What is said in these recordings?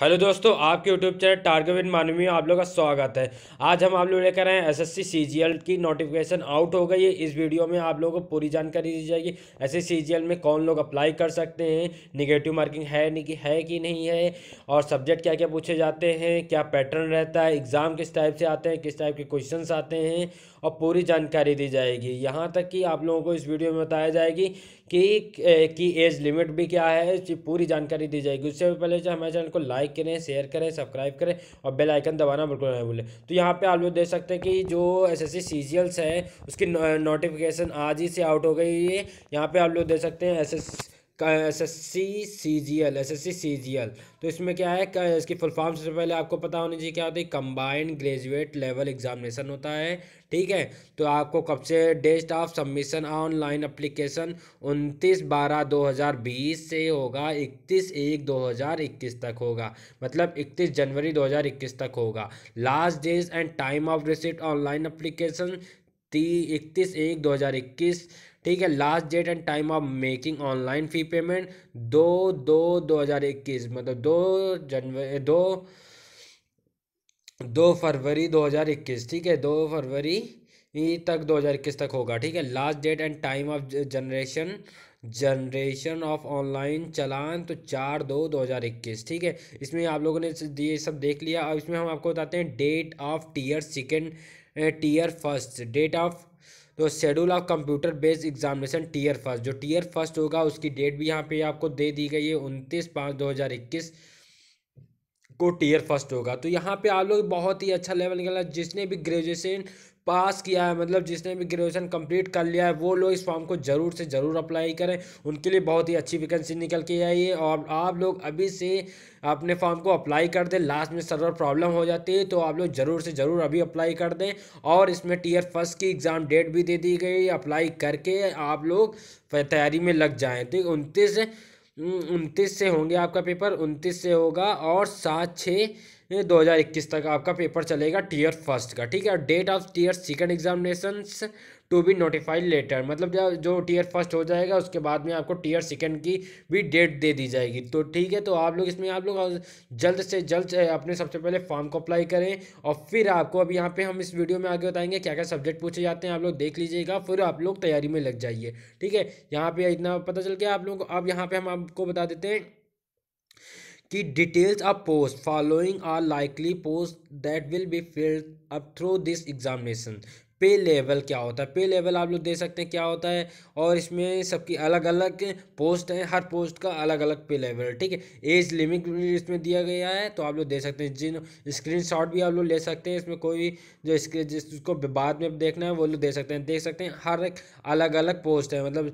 hello दोस्तों आपके YouTube channel target win मानवी आप लोग का स्वागत है आज हम आप लोग लेकर आए हैं एसएससी सीजीएल की नोटिफिकेशन आउट हो गई है इस वीडियो में आप लोगों को पूरी जानकारी दी जाएगी ऐसे सीजीएल में कौन लोग अप्लाई कर सकते हैं निगेटिव मार्किंग है नहीं है कि नहीं है और सब्जेक्ट क्या क्या पूछे जाते हैं क्या पैटर्न रहता है एग्ज़ाम किस टाइप से आते हैं किस टाइप के क्वेश्चन आते हैं और पूरी जानकारी दी जाएगी यहाँ तक कि आप लोगों को इस वीडियो में बताया जाएगी कि एज लिमिट भी क्या है पूरी जानकारी दी जाएगी उससे पहले हमारे चैनल को लाइक लाइक करें शेयर करें सब्सक्राइब करें और बेल आइकन दबाना बिल्कुल ना भूलें तो यहाँ पे आप लोग देख सकते हैं कि जो एस एस सी हैं उसकी नोटिफिकेशन आज ही से आउट हो गई है यहाँ पर आप लोग देख सकते हैं S S S C C G L S S C C G L तो इसमें क्या है इसकी फुल फॉर्म सबसे पहले आपको पता होनी चाहिए क्या होती है कंबाइंड ग्रेजुएट लेवल एग्जामिनेशन होता है ठीक है तो आपको कब से date of submission online application उनतीस बारह दो हज़ार बीस से होगा इकतीस एक दो हज़ार इक्कीस तक होगा मतलब इकतीस जनवरी दो हज़ार इक्कीस तक होगा last days and time of receipt online application ती इकतीस एक दो हज़ार इक्कीस ठीक है last date and time of making online fee payment दो दो दो हज़ार इक्कीस मतलब दो जनवरी दो दो फरवरी दो हज़ार इक्कीस ठीक है दो फरवरी तक दो हज़ार इक्कीस तक होगा ठीक है last date and time of generation generation of online challan तो चार दो दो हज़ार इक्कीस ठीक है इसमें आप लोगों ने ये सब देख लिया अब इसमें हम आपको बताते हैं date of tier second tier first date of तो schedule of computer based examination tier first जो टीयर फर्स्ट होगा उसकी डेट भी यहाँ पे आपको दे दी गई है उनतीस पाँच दो हज़ार इक्कीस को टीयर फर्स्ट होगा तो यहाँ पे आप लोग बहुत ही अच्छा लेवल निकला जिसने भी ग्रेजुएशन पास किया है मतलब जिसने भी ग्रेजुएशन कंप्लीट कर लिया है वो लोग इस फॉर्म को ज़रूर से ज़रूर अप्लाई करें उनके लिए बहुत ही अच्छी वैकेंसी निकल के आई है और आप लोग अभी से अपने फॉर्म को अप्लाई कर दें लास्ट में सर्वर प्रॉब्लम हो जाती है तो आप लोग ज़रूर से ज़रूर अभी अप्लाई कर दें और इसमें टीयर फर्स्ट की एग्ज़ाम डेट भी दे दी गई अप्लाई करके आप लोग तैयारी में लग जाएँ तो उनतीस हम्म, उनतीस से होंगे आपका पेपर उनतीस से होगा और सात छः ये 2021 तक आपका पेपर चलेगा टीयर फर्स्ट का ठीक है date of tier second examination to be notified later मतलब जो टीयर फर्स्ट हो जाएगा उसके बाद में आपको टीयर सेकंड की भी डेट दे दी जाएगी तो ठीक है तो आप लोग इसमें आप लोग जल्द से जल्द अपने सबसे पहले फॉर्म को अप्लाई करें और फिर आपको अब यहाँ पे हम इस वीडियो में आगे बताएंगे क्या क्या सब्जेक्ट पूछे जाते हैं आप लोग देख लीजिएगा फिर आप लोग तैयारी में लग जाइए ठीक है यहाँ पे इतना पता चल गया आप लोग अब यहाँ पे हम आपको बता देते हैं कि details of post following are likely post that will be filled up through this examination pay level क्या होता है पे लेवल आप लोग दे सकते हैं क्या होता है और इसमें सबकी अलग अलग पोस्ट है हर पोस्ट का अलग अलग पे लेवल ठीक है एज लिमिट इसमें दिया गया है तो आप लोग दे सकते हैं जिन स्क्रीनशॉट भी आप लोग ले सकते हैं इसमें कोई जो स्क्रीन जिसको बाद में देखना है वो लोग दे सकते हैं देख सकते हैं हर एक अलग अलग पोस्ट है मतलब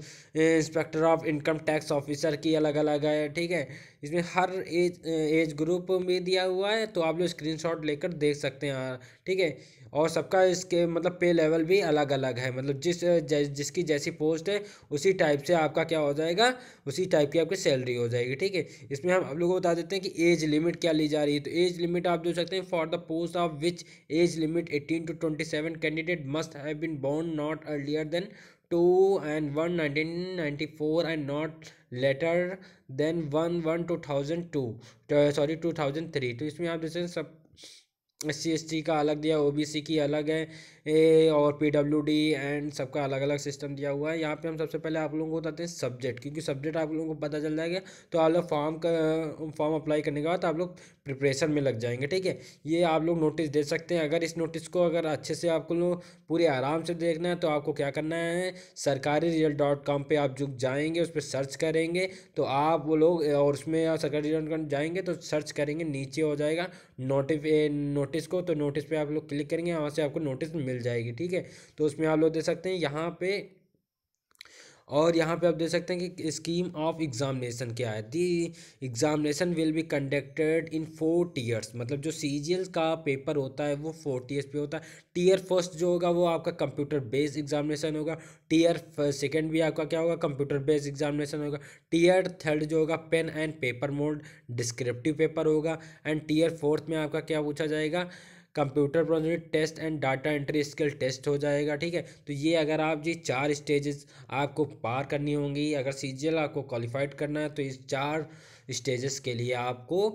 inspector of income tax officer की अलग अलग है ठीक है इसमें हर एज एज ग्रुप में दिया हुआ है तो आप लोग स्क्रीन लेकर देख सकते हैं हाँ, ठीक है और सबका इसके मतलब पे लेवल भी अलग अलग है मतलब जिस जै, जिसकी जैसी पोस्ट है उसी टाइप से आपका क्या हो जाएगा उसी टाइप की आपकी सैलरी हो जाएगी ठीक है इसमें हम आप लोगों को बता देते हैं कि एज लिमिट क्या ली जा रही है तो एज लिमिट आप देख सकते हैं for the post of which age limit eighteen to twenty seven candidate must have been born not earlier than two and one nineteen ninety four and not later than one one two thousand two sorry two thousand three तो इसमें आप जैसे सब S C का अलग दिया O B C की अलग है ए और पी डब्ल्यू डी एंड सबका अलग अलग सिस्टम दिया हुआ है यहाँ पे हम सबसे पहले आप लोगों को बताते हैं सब्जेक्ट क्योंकि सब्जेक्ट आप लोगों को पता चल जाएगा तो आप लोग फॉर्म का फॉर्म अप्लाई करने के बाद आप लोग प्रिपरेशन में लग जाएंगे ठीक है ये आप लोग नोटिस दे सकते हैं अगर इस नोटिस को अगर अच्छे से आपको लोग पूरे आराम से देखना है तो आपको क्या करना है सरकारी रिजल्ट डॉट कॉम पर आप जो जाएंगे उस पर सर्च करेंगे तो आप वो लोग और उसमें आप सरकारी रिजल्ट डॉट जाएंगे तो सर्च करेंगे नीचे हो जाएगा नोटिफ नोटिस को तो नोटिस पर आप लोग क्लिक करेंगे वहाँ से आपको नोटिस मिल मिल जाएगी ठीक है तो उसमें आप लोग दे सकते हैं यहाँ पे और यहाँ पे आप देख सकते हैं कि स्कीम ऑफ एग्जामिनेशन क्या है the examination will be conducted in four tiers मतलब जो सी का पेपर होता है वो फोर टीयर्स पे होता है टीयर फर्स्ट जो होगा वो आपका कंप्यूटर बेस्ड एग्जामिनेशन होगा टीयर सेकंड भी आपका क्या होगा कंप्यूटर बेस्ड एग्जामिनेशन होगा टीयर थर्ड जो होगा pen and paper mode descriptive paper होगा एंड टीयर फोर्थ में आपका क्या पूछा जाएगा computer project test and data entry skill test हो जाएगा ठीक है तो ये अगर आप जी चार स्टेजेस आपको पार करनी होंगी अगर सी आपको क्वालिफाइड करना है तो इस चार स्टेजेस के लिए आपको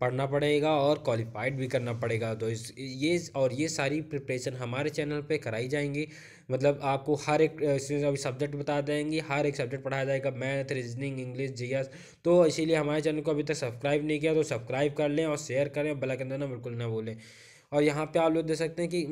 पढ़ना पड़ेगा और क्वालिफाइड भी करना पड़ेगा तो इस ये और ये सारी प्रिपरेशन हमारे चैनल पे कराई जाएंगी मतलब आपको हर एक अभी सब्जेक्ट बता देंगे हर एक सब्जेक्ट पढ़ाया जाएगा मैथ रीजनिंग इंग्लिश जी तो इसीलिए हमारे चैनल को अभी तक सब्सक्राइब नहीं किया तो सब्सक्राइब कर लें और शेयर करें बलाकंदा ना बिल्कुल ना भूलें और यहाँ पे आप लोग देख सकते हैं कि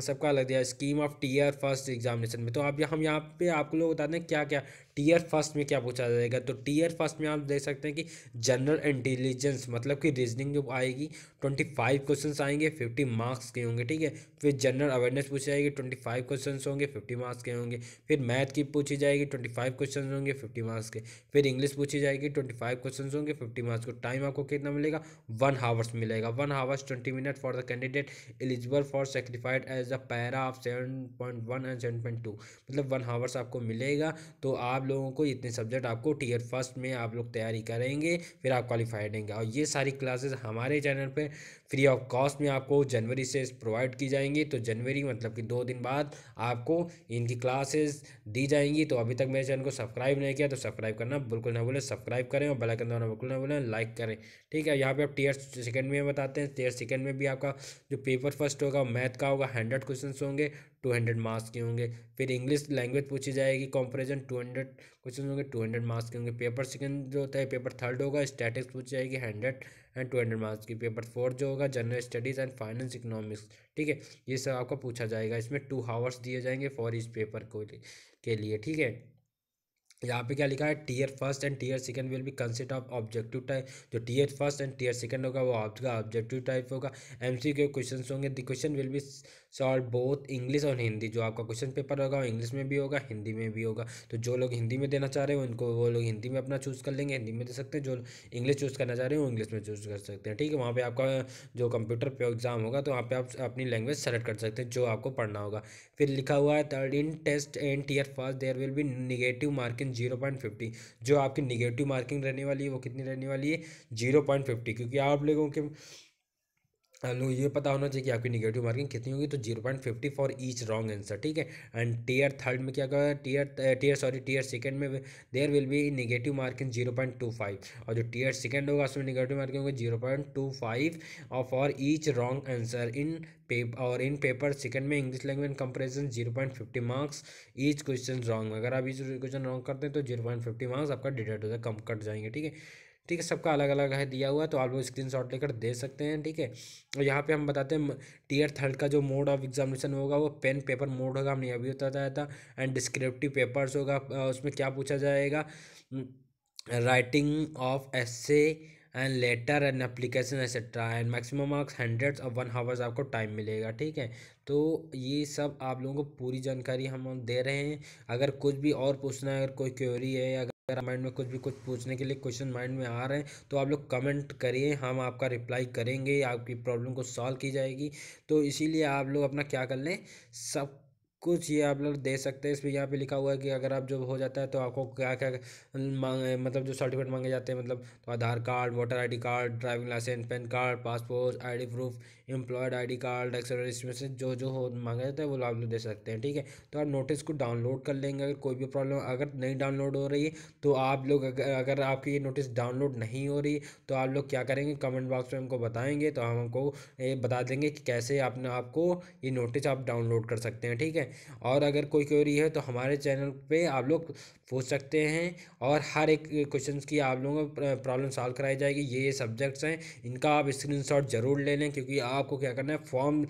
सबका अलग दिया scheme of tier first examination में तो आप हम यहाँ पे आपको लोग बताते हैं क्या क्या टीयर फर्स्ट में क्या पूछा जाएगा तो टीयर फर्स्ट में आप देख सकते हैं कि जनरल इंटेलिजेंस मतलब कि रीजनिंग जो आएगी ट्वेंटी फाइव क्वेश्चन आएंगे फिफ्टी मार्क्स के होंगे ठीक है फिर जनरल अवेयरनेस पूछी जाएगी ट्वेंटी फाइव क्वेश्चन होंगे फिफ्टी मार्क्स के होंगे फिर मैथ की पूछी जाएगी ट्वेंटी फाइव क्वेश्चन होंगे फिफ्टी मार्क्स के फिर इंग्लिश पूछी जाएगी ट्वेंटी फाइव क्वेश्चन होंगे फिफ्टी मार्क्स को टाइम आपको कितना मिलेगा वन हावर्स मिलेगा one hours twenty minute for the candidate eligible for sacrificed as a para of seven point one and seven point two मतलब वन हावर्स आपको मिलेगा तो आप लोगों को इतने सब्जेक्ट आपको टीयर फर्स्ट में आप लोग तैयारी करेंगे फिर आप क्वालिफाइड होंगे और ये सारी क्लासेस हमारे चैनल पर फ्री ऑफ कॉस्ट में आपको जनवरी से प्रोवाइड की जाएंगी तो जनवरी मतलब कि दो दिन बाद आपको इनकी क्लासेस दी जाएंगी तो अभी तक मेरे चैनल को सब्सक्राइब नहीं किया तो सब्सक्राइब करना बिल्कुल ना बोले सब्सक्राइब करें और बेलाइकन दबाना बिल्कुल ना बोले लाइक करें ठीक है यहाँ पर आप टीयर सेकेंड में बताते हैं टीयर सेकेंड में भी आपका जो पेपर फर्स्ट होगा मैथ का होगा हंड्रेड क्वेश्चन होंगे टू हंड्रेड मार्क्स के होंगे फिर इंग्लिश लैंग्वेज पूछी जाएगी कॉम्परिजन टू हंड्रेड क्वेश्चन होंगे टू हंड्रेड मार्क्स के होंगे पेपर सेकेंड जो होता है पेपर थर्ड होगा स्टैटिक्स पूछी जाएगी hundred and two hundred marks की पेपर फोर्थ जो होगा general studies and finance economics ठीक है ये सब आपको पूछा जाएगा इसमें टू हावर्स दिए जाएंगे फॉर इस पेपर को के लिए ठीक है तो यहाँ पे क्या लिखा है tier first and tier second will be consist of objective type जो tier first and tier second होगा वो आपका ऑब्जेक्टिव टाइप होगा एमसीक्यू क्वेश्चन होंगे the question will be solve both English और हिंदी जो आपका क्वेश्चन पेपर होगा वो इंग्लिश में भी होगा हिंदी में भी होगा तो जो लोग हिंदी में देना चाह रहे हो उनको वो लोग हिंदी में अपना चूज़ कर लेंगे हिंदी में दे सकते हैं जो इंग्लिश चूज़ करना चाह रहे हो इंग्लिश में चूज़ कर सकते हैं ठीक है वहाँ पर आपका जो कंप्यूटर पे एग्जाम होगा तो वहाँ पर आप अपनी लैंग्वेज सेलेक्ट कर सकते हैं जो आपको पढ़ना होगा फिर लिखा हुआ है third in test and tier first there will be negative marking marking zero point fifty जो आपकी निगेटिव मार्किंग रहने वाली है वो कितनी रहने वाली है जीरो पॉइंट फिफ्टी क्योंकि आप लोगों के हेलो ये पता होना चाहिए कि आपकी निगेटिव मार्किंग कितनी होगी तो zero point fifty for each wrong answer ठीक है एंड टीयर थर्ड में क्या कहा tier tier sorry tier second में there will be negative marking zero point two five और जो टीयर सेकंड होगा उसमें निगेटिव मार्किंग होगी जीरो पॉइंट टू फाइव और for each wrong answer in पेप और इन पेपर सेकंड में English language comprehension zero point fifty marks each question wrong अगर आप ईच क्वेश्चन रॉन्ग करते हैं तो जीरो पॉइंट फिफ्टी मार्क्स आपका डिडक्ट हो है कम कट जाएंगे ठीक है ठीक है सबका अलग अलग है दिया हुआ है तो आप लोग स्क्रीन लेकर दे सकते हैं ठीक है और यहाँ पर हम बताते हैं टीयर थर्ड का जो मोड ऑफ एग्जामिनेशन होगा वो पेन पेपर मोड होगा हमने अभी बताया था एंड डिस्क्रिप्टिव पेपर्स होगा उसमें क्या पूछा जाएगा writing of essay and letter and application etcetera and maximum marks hundred और वन हावर्स आपको टाइम मिलेगा ठीक है तो ये सब आप लोगों को पूरी जानकारी हम दे रहे हैं अगर कुछ भी और पूछना है अगर कोई क्योरी है अगर अगर माइंड में कुछ भी कुछ पूछने के लिए क्वेश्चन माइंड में आ रहे हैं तो आप लोग कमेंट करिए हम आपका रिप्लाई करेंगे आपकी प्रॉब्लम को सॉल्व की जाएगी तो इसीलिए आप लोग अपना क्या कर लें सब कुछ ये आप लोग दे सकते हैं इसमें यहाँ पे लिखा हुआ है कि अगर आप जो हो जाता है तो आपको क्या क्या मांग मतलब जो सर्टिफिकेट मांगे जाते हैं मतलब तो Aadhaar card voter ID card driving licence PAN card passport ID proof employed ID card registration जो जो हो मांगा जाता है वो आप लोग दे सकते हैं ठीक है तो आप नोटिस को डाउनलोड कर लेंगे अगर कोई भी प्रॉब्लम अगर नहीं डाउनलोड हो रही है तो आप लोग अगर अगर आपकी ये नोटिस डाउनलोड नहीं हो रही तो आप लोग क्या करेंगे कमेंट बॉक्स में हमको बताएंगे तो हम हमको ये बता देंगे कि कैसे आपने आपको ये नोटिस आप डाउनलोड कर सकते हैं ठीक है और अगर कोई क्वेरी है तो हमारे चैनल पे आप लोग पूछ सकते हैं और हर एक क्वेश्चन की आप लोगों को प्रॉब्लम सॉल्व कराई जाएगी ये ये सब्जेक्ट्स हैं इनका आप स्क्रीनशॉट ज़रूर ले लें क्योंकि आपको क्या करना है फॉर्म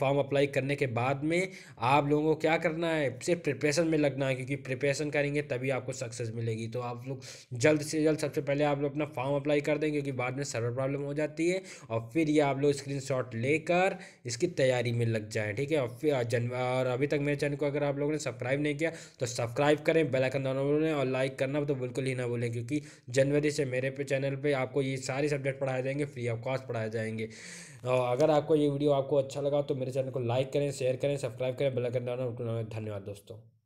फॉर्म अप्लाई करने के बाद में आप लोगों को क्या करना है सिर्फ प्रिपरेशन में लगना है क्योंकि प्रिपरेशन करेंगे तभी आपको सक्सेस मिलेगी तो आप लोग जल्द से जल्द सबसे पहले आप लोग अपना फॉर्म अप्लाई कर दें क्योंकि बाद में सर्वर प्रॉब्लम हो जाती है और फिर ये आप लोग स्क्रीन लेकर इसकी तैयारी में लग जाएँ ठीक है और फिर जनवरी और अभी तक मेरे चैनल को अगर आप लोगों ने सब्सक्राइब नहीं किया तो सब्सक्राइब करें बेल आइकन दोनों बोलें और लाइक करना तो बिल्कुल ही ना भूलें क्योंकि जनवरी से मेरे पे चैनल पे आपको ये सारे सब्जेक्ट पढ़ाए जाएंगे फ्री ऑफ कॉस्ट पढ़ाए जाएंगे और अगर आपको ये वीडियो आपको अच्छा लगा तो मेरे चैनल को लाइक करें शेयर करें सब्सक्राइब करें बेल आइकन दोनों धन्यवाद दोस्तों